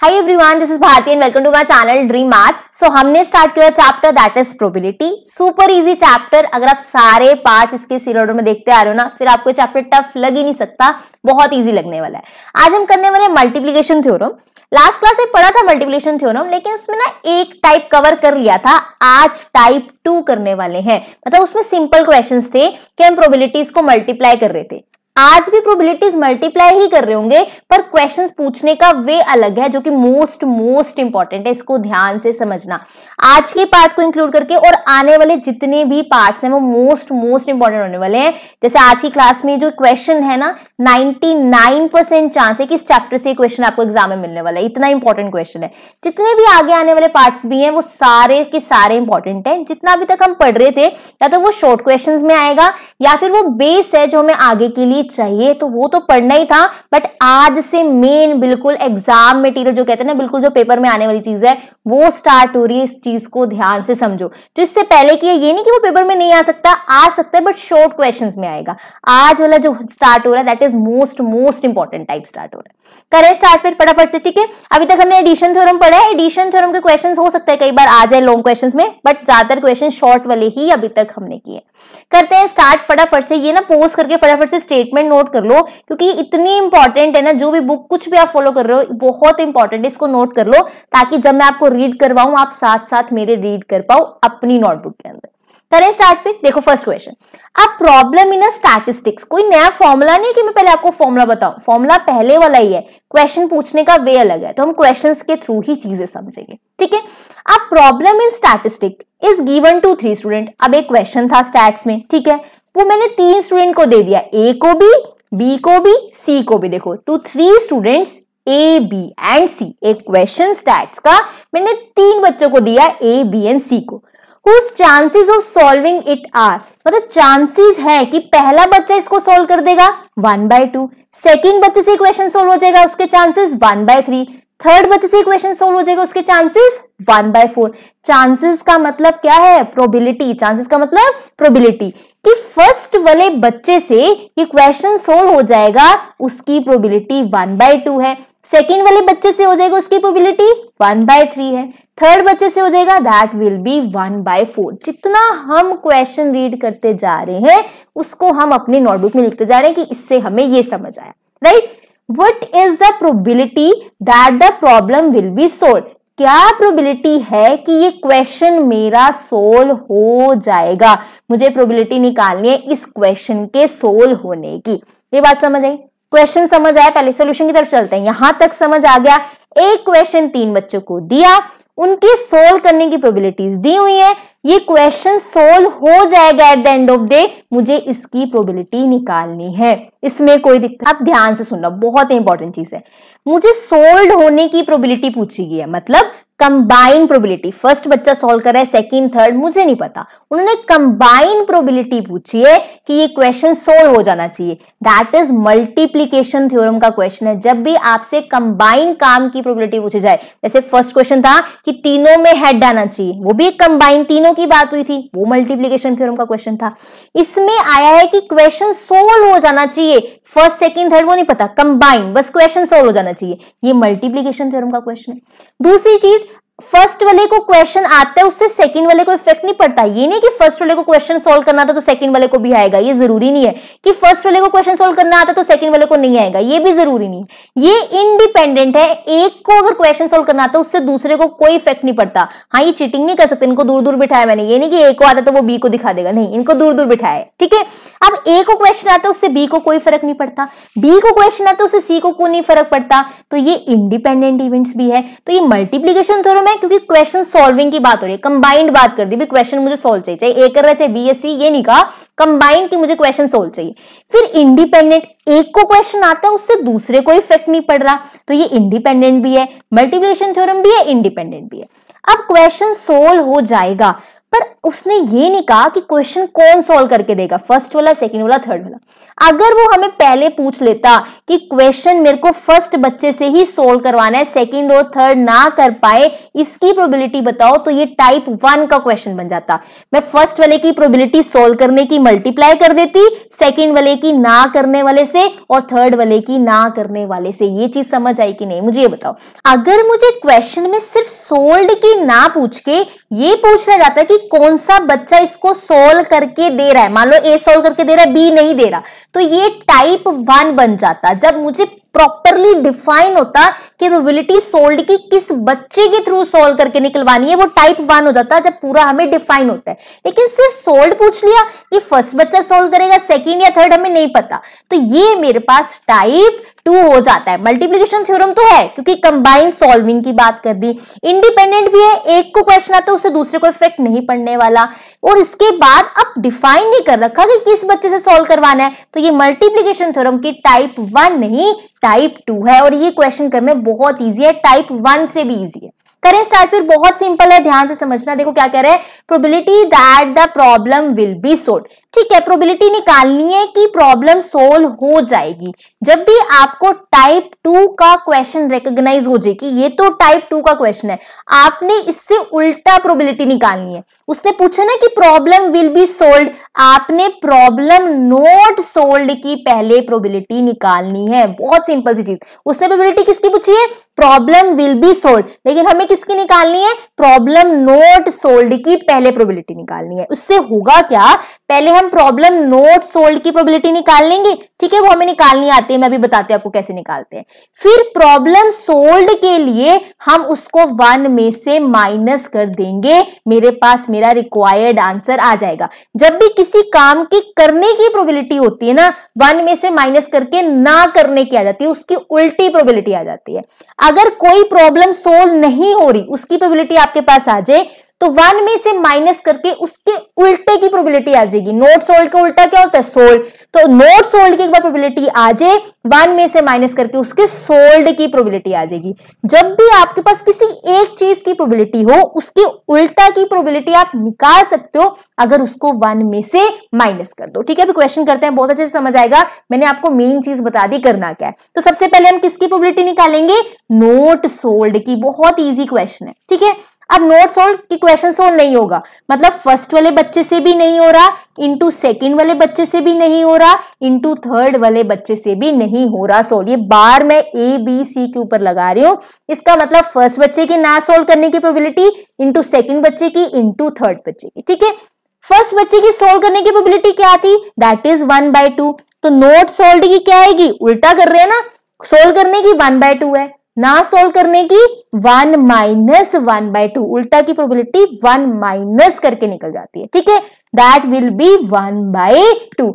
Hi everyone this is Bharti and welcome to my channel dream maths so हमने start किया chapter that is probability super easy chapter अगर आप सारे part इसके serial में देखते आ रहे हो ना फिर आपको चैप्टर टफ लग ही नहीं सकता बहुत इजी लगने वाला है आज हम करने वाले मल्टीप्लीकेशन थ्योरम लास्ट क्लास में पढ़ा था मल्टीप्लीकेशन थ्योरम लेकिन उसमें ना एक टाइप कवर कर लिया था आज टाइप टू करने वाले हैं मतलब उसमें सिंपल क्वेश्चन थे कि हम प्रोबिलिटीज को मल्टीप्लाई कर रहे थे आज भी प्रोबेबिलिटीज मल्टीप्लाई ही कर रहे होंगे पर क्वेश्चंस पूछने का वे अलग है जो कि मोस्ट मोस्ट इंपॉर्टेंट है इसको ध्यान से समझना आज के पार्ट को इंक्लूड करके और आने वाले जितने भी पार्ट्स हैं वो मोस्ट मोस्ट इंपॉर्टेंट होने वाले हैं जैसे आज की क्लास में जो क्वेश्चन है ना नाइनटी चांस है कि इस चैप्टर से क्वेश्चन आपको एग्जाम में मिलने वाला है इतना इंपॉर्टेंट क्वेश्चन है जितने भी आगे आने वाले पार्ट भी हैं वो सारे के सारे इंपॉर्टेंट है जितना अभी तक हम पढ़ रहे थे या तो वो शॉर्ट क्वेश्चन में आएगा या फिर वो बेस है जो हमें आगे के लिए चाहिए तो वो तो पढ़ना ही था बट आज से मेन बिल्कुल एग्जाम मटेरियल जो कहते हैं ना बिल्कुल जो पेपर में आने वाली चीज है वो स्टार्ट हो रही है इस चीज को ध्यान से समझो तो इससे पहले कि ये नहीं कि वो पेपर में नहीं आ सकता आ सकता है बट शॉर्ट क्वेश्चन में आएगा आज वाला जो स्टार्ट हो रहा है that is most most important type start हो रहा है करें स्टार्ट फिर फटाफट से ठीक है अभी तक हमने एडिशन थ्योरम पढ़ा है एडिशन थ्योरम के क्वेश्चन हो सकते हैं कई बार आ जाए लॉन्ग क्वेश्चन में बट ज्यादातर क्वेश्चन शॉर्ट वाले ही अभी तक हमने किए करते हैं स्टार्ट फटाफट से ये ना पोस्ट करके फटाफट से स्टेटमेंट स्टेटमेंट नोट कर लो क्योंकि इतनी इंपॉर्टेंट है ना जो भी बुक कुछ भी आप फॉलो कर रहे हो बहुत इंपॉर्टेंट है इसको नोट कर लो ताकि जब मैं आपको रीड करवाऊं आप साथ साथ मेरे रीड कर पाओ अपनी नोटबुक के अंदर करें स्टार्ट फिर देखो फर्स्ट क्वेश्चन अब प्रॉब्लम इन स्टैटिस्टिक्स कोई नया फॉर्मूला नहीं कि मैं पहले आपको फॉर्मूला बताऊं फॉर्मूला पहले वाला ही है क्वेश्चन पूछने का वे अलग है तो हम क्वेश्चंस के थ्रू ही चीजें समझेंगे ठीक है अब problem in statistic is given two three student अब एक क्वेश्चन था स्टैट्स में ठीक है वो मैंने तीन स्टूडेंट को दे दिया ए को भी बी को भी सी को भी देखो two three students A B and C एक क्वेश्चन स्टैट्स का मैंने तीन बच्चों को दिया ए बी एंड सी को whose chances of solving it are मतलब चांसेस है कि पहला बच्चा इसको सोल्व कर देगा वन बाय टू सेकेंड बच्चे से क्वेश्चन सोल्व हो जाएगा उसके chances one by three third बच्चे से क्वेश्चन सोल्व हो जाएगा उसके chances one by four chances का मतलब क्या है प्रोबिलिटी चांसेस का मतलब प्रोबिलिटी कि फर्स्ट वाले बच्चे से ये क्वेश्चन सोल्व हो जाएगा उसकी प्रोबेबिलिटी वन बाय टू है सेकेंड वाले बच्चे से हो जाएगा उसकी प्रोबेबिलिटी वन बाय थ्री है थर्ड बच्चे से हो जाएगा that will be one by four जितना हम क्वेश्चन रीड करते जा रहे हैं उसको हम अपने नोटबुक में लिखते जा रहे हैं कि इससे हमें ये समझ आया right what is the probability that the problem will be solve क्या प्रोबेबिलिटी है कि ये क्वेश्चन मेरा सोल्व हो जाएगा मुझे प्रोबेबिलिटी निकालनी है इस क्वेश्चन के सोल्व होने की ये बात समझ आई क्वेश्चन समझ आया पहले सोल्यूशन की तरफ चलते हैं यहां तक समझ आ गया एक क्वेश्चन तीन बच्चों को दिया उनके सोल्व करने की प्रोबेबिलिटीज दी हुई है ये क्वेश्चन सोल्व हो जाएगा at the end of day मुझे इसकी प्रोबेबिलिटी निकालनी है इसमें कोई दिक्कत आप ध्यान से सुनना बहुत इंपॉर्टेंट चीज है मुझे सोल्व होने की प्रोबेबिलिटी पूछी गई है मतलब कंबाइन प्रोबिलिटी फर्स्ट बच्चा सॉल्व कर रहा है सेकंड थर्ड मुझे नहीं पता उन्होंने कंबाइन प्रोबिलिटी पूछी है कि ये क्वेश्चन सोल्व हो जाना चाहिए दैट इज मल्टीप्लीकेशन थ्योरम का क्वेश्चन है जब भी आपसे कंबाइन काम की प्रोबिलिटी पूछी जाए जैसे फर्स्ट क्वेश्चन था कि तीनों में हेड आना चाहिए वो भी एक कंबाइन तीनों की बात हुई थी वो मल्टीप्लीकेशन थ्योरम का क्वेश्चन था इसमें आया है कि क्वेश्चन सोल्व हो जाना चाहिए फर्स्ट सेकेंड थर्ड वो नहीं पता कंबाइन बस क्वेश्चन सोल्व हो जाना चाहिए ये मल्टीप्लीकेशन थ्योरम का क्वेश्चन है दूसरी चीज फर्स्ट वाले को क्वेश्चन आता है उससे सेकंड वाले को इफेक्ट नहीं पड़ता ये नहीं कि फर्स्ट वाले को क्वेश्चन सोल्व करना था तो सेकंड वाले को भी आएगा ये जरूरी नहीं है कि फर्स्ट वाले को क्वेश्चन सोल्व करना आता तो सेकंड वाले को नहीं आएगा ये भी जरूरी नहीं ये इंडिपेंडेंट है एक को अगर क्वेश्चन सोल्व करना आता उससे दूसरे को कोई इफेक्ट नहीं पड़ता हाँ ये चीटिंग नहीं कर सकते इनको दूर दूर बिठाया मैंने ये नहीं कि ए को आता तो वो बी को दिखा देगा नहीं इनको दूर दूर बिठाया ठीक है अब ए को क्वेश्चन आता उससे बी को कोई फर्क नहीं पड़ता बी को क्वेश्चन आता उससे सी को कोई नहीं फर्क पड़ता तो ये इंडिपेंडेंट इवेंट्स भी है तो ये मल्टीप्लीकेशन थोड़ा मैं क्योंकि क्वेश्चन सॉल्विंग की बात हो रही है कंबाइंड बात कर दी भी क्वेश्चन मुझे सोल्व चाहिए चाहे ए कर रहा है चाहे बी एस सी ये नहीं कहा कंबाइंड की मुझे क्वेश्चन सोल्व चाहिए फिर इंडिपेंडेंट एक को क्वेश्चन आता है उससे दूसरे को इफेक्ट नहीं पड़ रहा तो ये इंडिपेंडेंट भी है मल्टीप्लिकेशन थ्योरम भी है इंडिपेंडेंट भी है अब क्वेश्चन सोल्व हो जाएगा पर उसने ये नहीं कहा कि क्वेश्चन कौन सॉल्व करके देगा फर्स्ट वाला सेकंड वाला थर्ड वाला अगर वो हमें पहले पूछ लेता कि क्वेश्चन मेरे को फर्स्ट बच्चे से ही सोल्व करवाना है सेकंड और थर्ड ना कर पाए इसकी प्रोबेबिलिटी बताओ तो ये टाइप वन का क्वेश्चन बन जाता मैं फर्स्ट वाले की प्रोबेबिलिटी सोल्व करने की मल्टीप्लाई कर देती सेकेंड वाले की ना करने वाले से और थर्ड वाले की ना करने वाले से ये चीज समझ आई कि नहीं मुझे ये बताओ अगर मुझे क्वेश्चन में सिर्फ सोल्ड की ना पूछ के ये पूछना जाता कि कि कौन सा बच्चा इसको सोल्व करके दे रहा है मान लो ए सोल्व करके दे रहा है बी नहीं दे रहा तो ये टाइप वन बन जाता जब मुझे प्रॉपरली डिफाइन होता कि प्रोबेबिलिटी सोल्ड की किस बच्चे के थ्रू सोल्व करके निकलवानी है वो टाइप वन हो जाता जब पूरा हमें डिफाइन होता है लेकिन सिर्फ सोल्ड पूछ लिया कि फर्स्ट बच्चा सोल्व करेगा सेकेंड या थर्ड हमें नहीं पता तो ये मेरे पास टाइप टू हो जाता है मल्टीप्लीकेशन थ्योरम तो है क्योंकि कंबाइन सॉल्विंग की बात कर दी इंडिपेंडेंट भी है एक को क्वेश्चन आता है उससे दूसरे को इफेक्ट नहीं पड़ने वाला और इसके बाद अब डिफाइन नहीं कर रखा कि किस बच्चे से सोल्व करवाना है तो ये मल्टीप्लीकेशन थ्योरम की टाइप वन नहीं टाइप टू है और ये क्वेश्चन करने बहुत ईजी है टाइप वन से भी ईजी है करें स्टार्ट फिर बहुत सिंपल है ध्यान से समझना देखो क्या कह रहे हैं probability that the problem will be solve ठीक है प्रोबेबिलिटी निकालनी है कि प्रॉब्लम सोल्व हो जाएगी जब भी आपको टाइप टू का क्वेश्चन रिकोगनाइज हो जाए कि ये तो टाइप टू का क्वेश्चन है आपने इससे उल्टा प्रोबेबिलिटी निकालनी है उसने पूछा ना कि प्रॉब्लम विल बी सोल्ड आपने प्रॉब्लम नोट सोल्ड की पहले प्रोबेबिलिटी निकालनी है बहुत सिंपल सी चीज उसने प्रोबिलिटी किसकी पूछी है प्रॉब्लम विल बी सोल्ड लेकिन हमें किसकी निकालनी है प्रॉब्लम नोट सोल्ड की पहले प्रोबेबिलिटी निकालनी है उससे होगा क्या पहले हम प्रॉब्लम नोट सोल्ड की प्रोबेबिलिटी निकाल लेंगे ठीक है वो हमें निकालनी आती है मैं अभी बताती हूँ आपको कैसे निकालते हैं फिर प्रॉब्लम सोल्ड के लिए हम उसको वन में से माइनस कर देंगे मेरे पास मेरा रिक्वायर्ड आंसर आ जाएगा जब भी किसी काम की करने की प्रोबेबिलिटी होती है ना वन में से माइनस करके ना करने की आ जाती है उसकी उल्टी प्रोबेबिलिटी आ जाती है अगर कोई प्रॉब्लम सोल्व नहीं हो रही उसकी प्रोबेबिलिटी आपके पास आ जाए तो वन में से माइनस करके उसके उल्टे की प्रोबेबिलिटी आ जाएगी नोट सोल्ड का उल्टा क्या होता है सोल्ड तो नोट सोल्ड की एक बार प्रोबेबिलिटी आ जाए वन में से माइनस करके उसके सोल्ड की प्रोबेबिलिटी आ जाएगी जब भी आपके पास किसी एक चीज की प्रोबेबिलिटी हो उसके उल्टा की प्रोबेबिलिटी आप निकाल सकते हो अगर उसको वन में से माइनस कर दो ठीक है अभी क्वेश्चन करते हैं बहुत अच्छे से समझ आएगा मैंने आपको मेन चीज बता दी करना क्या है तो सबसे पहले हम किसकी प्रोबेबिलिटी निकालेंगे नोट सोल्ड की बहुत ईजी क्वेश्चन है ठीक है अब नोट सोल्व की क्वेश्चन सोल्व नहीं होगा मतलब फर्स्ट वाले बच्चे से भी नहीं हो रहा इंटू सेकेंड वाले बच्चे से भी नहीं हो रहा इंटू थर्ड वाले बच्चे से भी नहीं हो रहा सोल्व ये बार मैं ए बी सी के ऊपर लगा रही हूँ इसका मतलब फर्स्ट बच्चे की ना सोल्व करने की प्रोबेबिलिटी इंटू सेकेंड बच्चे की इंटू थर्ड बच्चे की ठीक है फर्स्ट बच्चे की सोल्व करने की प्रोबेबिलिटी क्या थी that is one by two तो नोट सोल्व की क्या आएगी उल्टा कर रहे हैं ना सोल्व करने की वन बाय टू है ना सोल्व करने की one minus one by two उल्टा की प्रोबेबिलिटी वन माइनस करके निकल जाती है ठीक है that will be one by two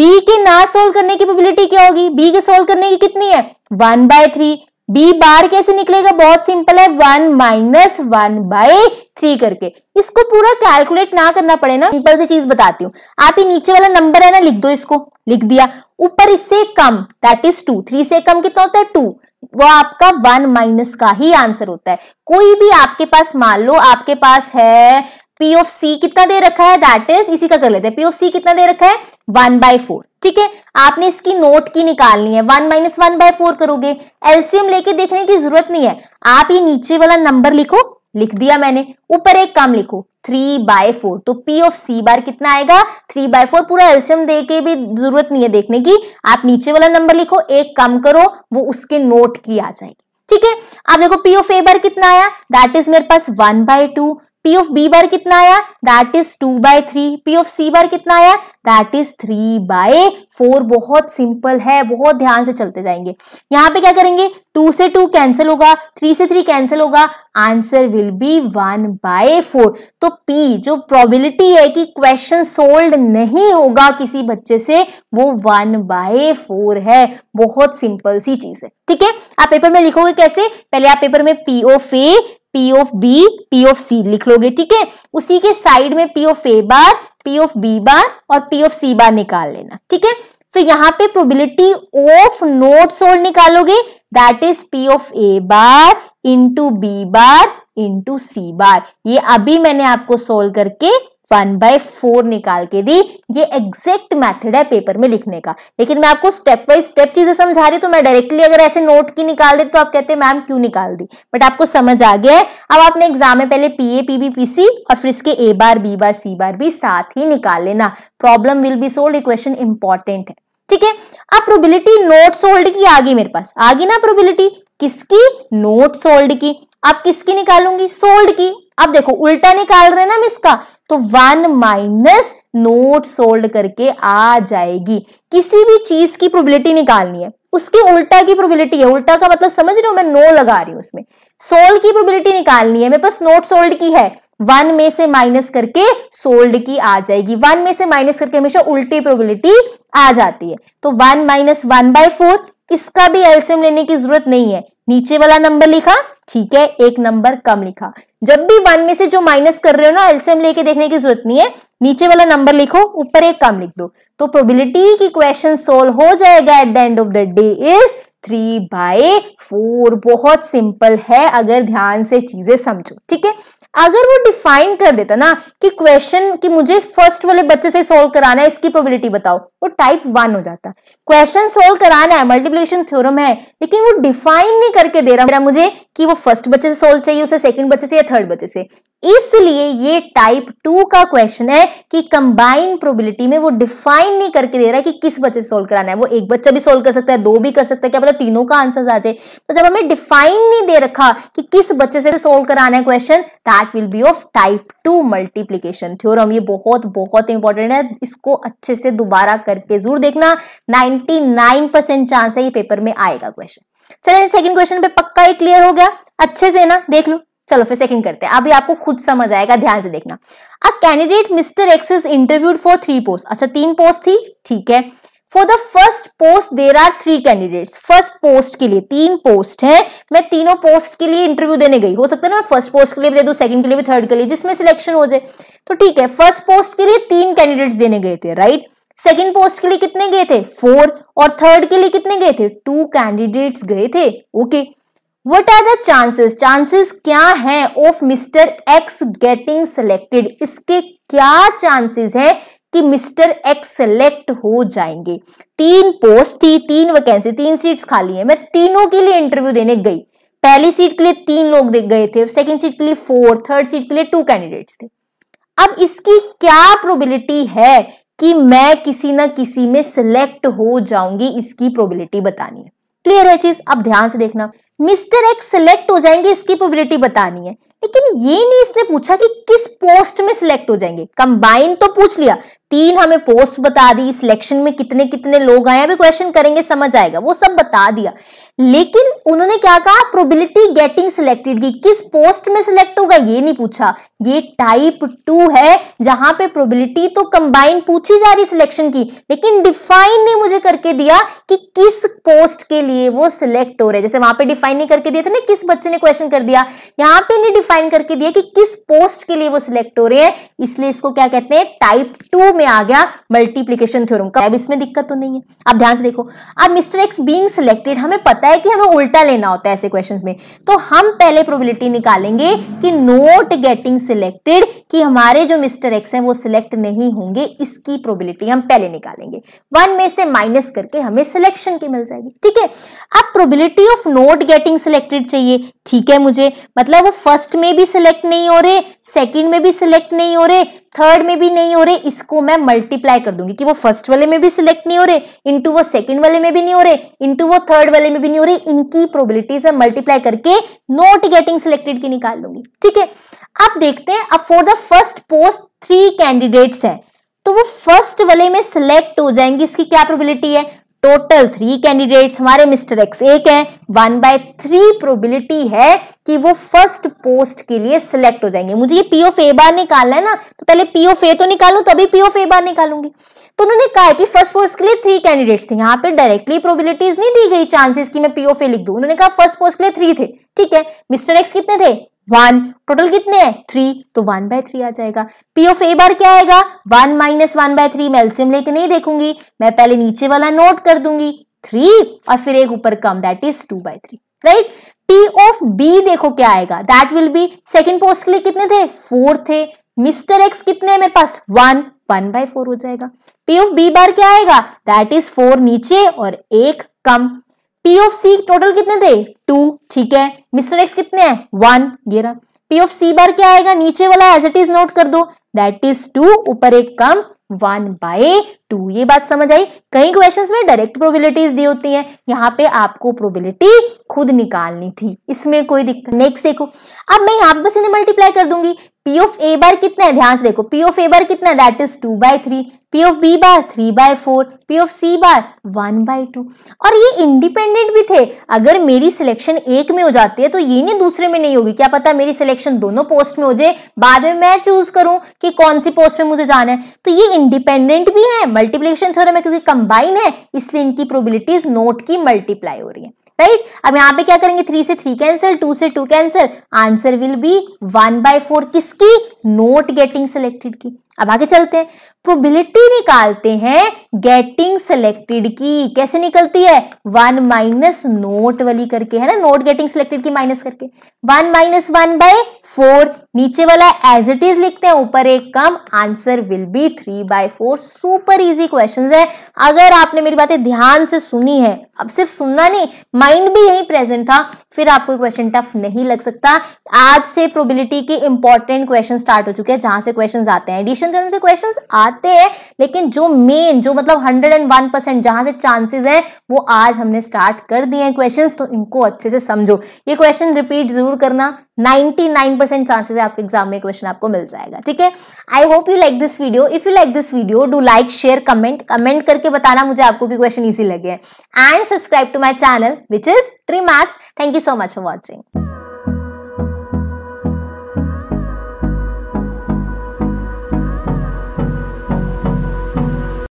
B के ना सोल्व करने की प्रोबेबिलिटी क्या होगी बी के सोल्व करने की कितनी है one by three B bar कैसे निकलेगा बहुत सिंपल है one minus one by three करके इसको पूरा कैलकुलेट ना करना पड़े ना सिंपल सी चीज बताती हूँ आप ये नीचे वाला नंबर है ना लिख दो इसको लिख दिया ऊपर इससे कम दैट इज टू थ्री से कम कितना होता है टू वो आपका वन माइनस का ही आंसर होता है कोई भी आपके पास मान लो आपके पास है पी ऑफ सी कितना दे रखा है दैट इज इसी का कर लेते हैं पी of सी कितना दे रखा है वन बाय फोर ठीक है आपने इसकी नोट की निकालनी है one minus one by four करोगे एलसीएम लेके देखने की जरूरत नहीं है आप ये नीचे वाला नंबर लिखो लिख दिया मैंने ऊपर एक काम लिखो थ्री बाय फोर तो पी ऑफ सी बार कितना आएगा थ्री बाय फोर पूरा एल्सियम दे के भी जरूरत नहीं है देखने की आप नीचे वाला नंबर लिखो एक काम करो वो उसके नोट की आ जाएगी ठीक है आप देखो पी ऑफ ए बार कितना आया दैट इज मेरे पास one by two P of B bar कितना आया that is two by three P of C bar कितना आया that is three by four बहुत सिंपल है बहुत ध्यान से चलते जाएंगे यहाँ पे क्या करेंगे टू से टू कैंसिल होगा थ्री से थ्री कैंसिल होगा answer will be one by four तो पी जो प्रोबेबिलिटी है कि क्वेश्चन सोल्व नहीं होगा किसी बच्चे से वो वन बाय फोर है बहुत सिंपल सी चीज है ठीक है आप पेपर में लिखोगे कैसे पहले आप पेपर में P of A P of B P of C लिख लोगे ठीक है उसी के साइड में P of A bar P of B bar और पी ऑफ सी बार निकाल लेना ठीक है फिर तो यहाँ पे प्रोबेबिलिटी ऑफ नोट सोल्ड निकालोगे that is P of A bar into B bar into C bar ये अभी मैंने आपको सोल्व करके वन बाय फोर निकाल के दी ये एग्जैक्ट मेथड है पेपर में लिखने का लेकिन मैं आपको स्टेप बाय स्टेप चीजें समझा रही तो मैं डायरेक्टली अगर ऐसे नोट की निकाल दे तो आप कहते हैं मैम क्यों निकाल दी बट आपको समझ आ गया है अब आपने एग्जाम में पहले पीए पीबी और फिर इसके ए बार बी बार सी बार भी साथ ही निकाल लेना problem will be solved equation question important है ठीक है अब प्रोबिलिटी नोट सोल्ड की आ गई मेरे पास आ गई ना प्रोबिलिटी किसकी नोट सोल्ड की आप किसकी निकालूंगी सोल्ड की अब देखो उल्टा निकाल रहे ना मैं इसका तो वन माइनस नोट सोल्ड करके आ जाएगी किसी भी चीज की प्रोबेबिलिटी निकालनी है उसके उल्टा की प्रोबेबिलिटी है उल्टा का मतलब समझ रहे हो मैं नो लगा रही हूँ उसमें सोल्ड की प्रोबेबिलिटी निकालनी है मेरे पास नोट सोल्ड की है वन में से माइनस करके सोल्ड की आ जाएगी वन में से माइनस करके हमेशा उल्टी प्रोबेबिलिटी आ जाती है तो one minus one by four इसका भी एल्सियम लेने की जरूरत नहीं है नीचे वाला नंबर लिखा ठीक है एक नंबर कम लिखा जब भी वन में से जो माइनस कर रहे हो ना एल्सियम लेके देखने की जरूरत नहीं है नीचे वाला नंबर लिखो ऊपर एक कम लिख दो तो प्रोबेबिलिटी की क्वेश्चन सोल्व हो जाएगा at the end of the day is three by four बहुत सिंपल है अगर ध्यान से चीजें समझो ठीक है अगर वो डिफाइन कर देता ना कि क्वेश्चन कि मुझे फर्स्ट वाले बच्चे से सोल्व कराना है इसकी प्रोबेबिलिटी बताओ वो टाइप वन हो जाता क्वेश्चन सोल्व कराना है मल्टीप्लिकेशन थ्योरम है लेकिन वो डिफाइन नहीं करके दे रहा मुझे कि वो फर्स्ट बच्चे से सोल्व चाहिए उसे सेकंड बच्चे से या थर्ड बच्चे से इसलिए ये टाइप टू का क्वेश्चन है कि कंबाइन प्रोबेबिलिटी में वो डिफाइन नहीं करके दे रहा है कि किस बच्चे से सोल्व कराना है वो एक बच्चा भी सोल्व कर सकता है दो भी कर सकता है क्या पता तीनों का आंसर आ जाए तो जब हमें डिफाइन नहीं दे रखा कि किस बच्चे से सोल्व कराना है question that that will be of type two multiplication theorem ये बहुत बहुत इंपॉर्टेंट है इसको अच्छे से दोबारा करके जरूर देखना 99 परसेंट चांस है ये पेपर में आएगा क्वेश्चन चलिए सेकंड क्वेश्चन पे पक्का ही क्लियर हो गया अच्छे से ना देख लो चलो फिर सेकंड करते हैं अभी आपको खुद समझ आएगा ध्यान से देखना a candidate mister X is interviewed for three post अच्छा तीन पोस्ट थी ठीक है for the first post there are three candidates first post के लिए तीन पोस्ट हैं मैं तीनों पोस्ट के लिए इंटरव्यू देने गई हो सकता है ना मैं फर्स्ट पोस्ट के लिए भी दे दू सेकंड के लिए भी थर्ड के लिए जिसमें सिलेक्शन हो जाए तो ठीक है फर्स्ट पोस्ट के लिए तीन कैंडिडेट्स देने गए थे राइट सेकेंड पोस्ट के लिए कितने गए थे फोर और थर्ड के लिए कितने गए थे टू कैंडिडेट्स गए थे okay what are the chances chances क्या हैं of mister X getting selected इसके क्या चांसेस है कि मिस्टर एक्स सेलेक्ट हो जाएंगे तीन पोस्ट थी तीन वैकेंसी तीन सीट्स खाली है मैं तीनों के लिए इंटरव्यू देने गई पहली सीट के लिए तीन लोग गए थे सेकंड सीट के लिए फोर थर्ड सीट के लिए टू कैंडिडेट्स थे अब इसकी क्या प्रोबेबिलिटी है कि मैं किसी ना किसी में सिलेक्ट हो जाऊंगी इसकी प्रोबेबिलिटी बतानी है क्लियर है चीज अब ध्यान से देखना मिस्टर एक्स सिलेक्ट हो जाएंगे इसकी प्रोबेबिलिटी बतानी है लेकिन ये नहीं इसने पूछा कि किस पोस्ट में सिलेक्ट हो जाएंगे कंबाइन तो पूछ लिया तीन हमें पोस्ट बता दी सिलेक्शन में कितने कितने लोग आए अभी क्वेश्चन करेंगे समझ आएगा वो सब बता दिया लेकिन उन्होंने क्या कहा प्रोबेबिलिटी गेटिंग सिलेक्टेड की किस पोस्ट में सिलेक्ट होगा ये नहीं पूछा ये टाइप टू है जहां पे प्रोबेबिलिटी तो कंबाइन पूछी जा रही सिलेक्शन की लेकिन डिफाइन नहीं मुझे करके दिया कि किस पोस्ट के लिए वो सिलेक्ट हो रहे जैसे वहां पे डिफाइन नहीं करके दिया था ना किस बच्चे ने क्वेश्चन कर दिया यहाँ पे नहीं डिफाइन करके दिया कि किस पोस्ट के लिए वो सिलेक्ट हो रहे हैं इसलिए इसको क्या कहते हैं टाइप टू में आ गया मल्टीप्लीकेशन थ्योरम का अब इसमें दिक्कत तो नहीं है अब ध्यान से देखो अब मिस्टर एक्स बीइंग सिलेक्टेड हमें पता है कि हमें उल्टा लेना होता है ऐसे क्वेश्चंस में तो हम पहले प्रोबेबिलिटी निकालेंगे कि नोट गेटिंग सिलेक्टेड कि हमारे जो मिस्टर एक्स है वो सिलेक्ट नहीं होंगे इसकी प्रोबेबिलिटी हम पहले निकालेंगे वन में से माइनस करके हमें सिलेक्शन की मिल जाएगी ठीक है अब probability of not getting selected चाहिए ठीक है मुझे मतलब वो फर्स्ट में भी सिलेक्ट नहीं हो रहे सेकंड में भी सिलेक्ट नहीं हो रहे थर्ड में भी नहीं हो रहे इसको मैं मल्टीप्लाई कर दूंगी कि वो फर्स्ट वाले में भी सिलेक्ट नहीं हो रहे इंटू वो सेकंड वाले में भी नहीं हो रहे इंटू वो थर्ड वाले में भी नहीं हो रहे इनकी प्रोबेबिलिटीज में मल्टीप्लाई करके नॉट गेटिंग सिलेक्टेड की निकाल लूंगी ठीक है अब देखते हैं अब for the first post three candidates है तो वो फर्स्ट वाले में सिलेक्ट हो जाएंगे इसकी क्या प्रोबिलिटी है टोटल थ्री कैंडिडेट्स हमारे मिस्टर एक्स एक हैं वन बाय थ्री प्रोबिलिटी है कि वो फर्स्ट पोस्ट के लिए सिलेक्ट हो जाएंगे मुझे ये पी ऑफ ए बार निकालना है ना तो पहले पीओ फे तो निकालू तभी पीओ ऑफ बार निकालूंगी तो उन्होंने कहा है कि फर्स्ट पोस्ट के लिए थ्री कैंडिडेट्स थे यहाँ पे डायरेक्टली प्रोबिलिटीज नहीं दी गई चांसेस की मैं पीओ फे लिख दू उन्होंने कहा फर्स्ट पोस्ट के लिए थ्री थे ठीक है मिस्टर एक्स कितने थे वन टोटल कितने हैं थ्री तो वन बाय थ्री आ जाएगा पी ऑफ ए बार क्या आएगा one minus one by three मैं एल्सियम लेके नहीं देखूंगी मैं पहले नीचे वाला नोट कर दूंगी थ्री और फिर एक ऊपर कम that is two by three right P of B देखो क्या आएगा that will be second post के लिए कितने थे फोर थे मिस्टर एक्स कितने मेरे पास वन वन बाय फोर हो जाएगा पी ऑफ बी बार क्या आएगा दैट इज फोर नीचे और एक कम पी ऑफ सी टोटल कितने थे टू ठीक है मिस्टर एक्स कितने हैं वन ये रहा पी ऑफ सी बार क्या आएगा नीचे वाला एज इट इज नोट कर दो दैट इज टू ऊपर एक कम वन बाय टू ये बात समझ आई कई क्वेश्चंस में डायरेक्ट प्रोबेबिलिटीज दी होती हैं यहाँ पे आपको प्रोबेबिलिटी खुद निकालनी थी इसमें कोई दिक्कत नेक्स्ट देखो अब मैं यहाँ बस इन्हें मल्टीप्लाई कर दूंगी पी ऑफ ए बार कितना है ध्यान से देखो पी ऑफ ए बार कितना है that is two by three P of B bar three by four P of C bar one by two और ये इंडिपेंडेंट भी थे अगर मेरी सिलेक्शन एक में हो जाती है तो ये नहीं दूसरे में नहीं होगी क्या पता मेरी सिलेक्शन दोनों पोस्ट में हो जाए बाद में मैं चूज करूं कि कौन सी पोस्ट में मुझे जाना है तो ये इंडिपेंडेंट भी है मल्टीप्लीकेशन थ्योरम में क्योंकि कंबाइन है इसलिए इनकी प्रोबिलिटीज नोट की मल्टीप्लाई हो रही है राइट right? अब यहाँ पे क्या करेंगे थ्री से थ्री कैंसिल टू से two cancel answer will be one by four किसकी नोट गेटिंग सिलेक्टेड की अब आगे चलते हैं प्रोबिलिटी निकालते हैं गेटिंग सेलेक्टेड की कैसे निकलती है वन माइनस नोट वाली करके है ना नोट गेटिंग सिलेक्टेड की माइनस करके one minus one by four नीचे वाला एज इट इज लिखते हैं ऊपर एक कम answer will be three by four super easy question है अगर आपने मेरी बातें ध्यान से सुनी है अब सिर्फ सुनना नहीं माइंड भी यही प्रेजेंट था फिर आपको क्वेश्चन टफ नहीं लग सकता आज से प्रोबिलिटी के इंपॉर्टेंट क्वेश्चन स्टार्ट हो चुके हैं जहां से क्वेश्चन आते हैं एडिशन क्वेश्चन से उनसे क्वेश्चन आते हैं लेकिन जो मेन जो मतलब हंड्रेड एंड वन परसेंट जहां से चांसेस है वो आज हमने स्टार्ट कर दिए हैं क्वेश्चन तो इनको अच्छे से समझो ये क्वेश्चन रिपीट जरूर करना 99 परसेंट चांसेस है आपके एग्जाम में क्वेश्चन आपको मिल जाएगा ठीक है I hope you like this video if you like this video do like share comment comment करके बताना मुझे आपको कि क्वेश्चन इजी लगे and subscribe to my channel which is tree maths thank you so much for watching